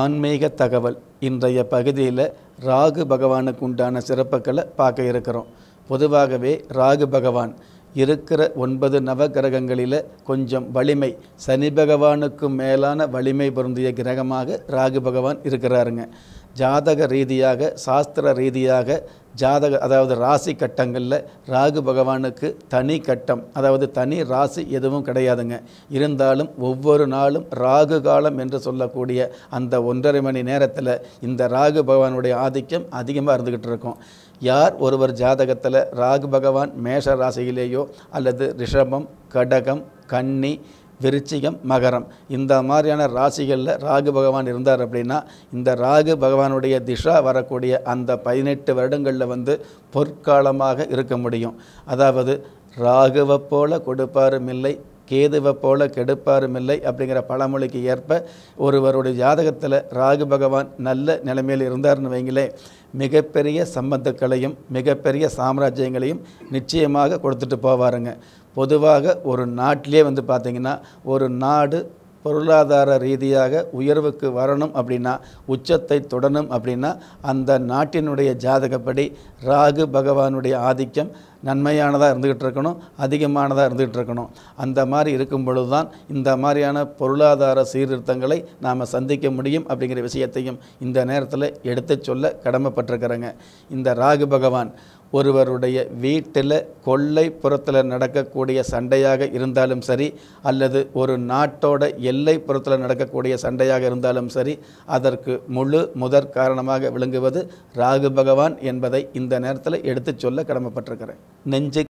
ஆன்மீக தகவல் இன்றைய பகுதியில் ராகு பகவானுக்கு உண்டான சிறப்புகளை பார்க்க இருக்கிறோம் பொதுவாகவே ராகு பகவான் இருக்கிற ஒன்பது நவகிரகங்களில் கொஞ்சம் வலிமை சனி பகவானுக்கு மேலான வலிமை பொருந்திய கிரகமாக ராகு பகவான் இருக்கிறாருங்க ஜாதக ரீதியாக சாஸ்திர ரீதியாக ஜாதக அதாவது ராசி கட்டங்களில் ராகு பகவானுக்கு தனி கட்டம் அதாவது தனி ராசி எதுவும் கிடையாதுங்க இருந்தாலும் ஒவ்வொரு நாளும் ராகு காலம் என்று சொல்லக்கூடிய அந்த ஒன்றரை மணி நேரத்தில் இந்த ராகு பகவானுடைய ஆதிக்கம் அதிகமாக இருந்துக்கிட்டு இருக்கும் யார் ஒருவர் ஜாதகத்தில் ராகு பகவான் மேஷ ராசியிலேயோ அல்லது ரிஷபம் கடகம் கன்னி விருச்சிகம் மகரம் இந்த மாதிரியான ராசிகளில் ராகு பகவான் இருந்தார் அப்படின்னா இந்த ராகு பகவானுடைய திஷா வரக்கூடிய அந்த பதினெட்டு வருடங்களில் வந்து பொற்காலமாக இருக்க முடியும் அதாவது ராகுவை போல கொடுப்பாரும் இல்லை கேதுவை போல கெடுப்பாரும் இல்லை அப்படிங்கிற பழமொழிக்கு ஏற்ப ஒருவருடைய ஜாதகத்தில் ராகு பகவான் நல்ல நிலைமையில் இருந்தார்னு வைங்களேன் மிகப்பெரிய சம்பந்தங்களையும் மிகப்பெரிய சாம்ராஜ்யங்களையும் நிச்சயமாக கொடுத்துட்டு போவாருங்க பொதுவாக ஒரு நாட்டிலே வந்து பார்த்திங்கன்னா ஒரு நாடு பொருளாதார ரீதியாக உயர்வுக்கு வரணும் அப்படின்னா உச்சத்தை தொடணும் அப்படின்னா அந்த நாட்டினுடைய ஜாதகப்படி ராகு பகவானுடைய ஆதிக்கம் நன்மையானதாக இருந்துக்கிட்டு இருக்கணும் அதிகமானதாக இருந்துக்கிட்டு இருக்கணும் அந்த மாதிரி இருக்கும் பொழுது தான் இந்த மாதிரியான பொருளாதார சீர்திருத்தங்களை நாம் சந்திக்க முடியும் அப்படிங்கிற விஷயத்தையும் இந்த நேரத்தில் எடுத்து சொல்ல கடமைப்பட்டிருக்கிறேங்க இந்த ராகு பகவான் ஒருவருடைய வீட்டில் கொள்ளை புறத்தில் நடக்கக்கூடிய சண்டையாக இருந்தாலும் சரி அல்லது ஒரு நாட்டோட எல்லை புறத்தில் நடக்கக்கூடிய சண்டையாக இருந்தாலும் சரி அதற்கு முழு முதற் காரணமாக விளங்குவது ராகு பகவான் என்பதை இந்த நேரத்தில் எடுத்துச் சொல்ல கடமைப்பட்டிருக்கிறேன் நெஞ்சு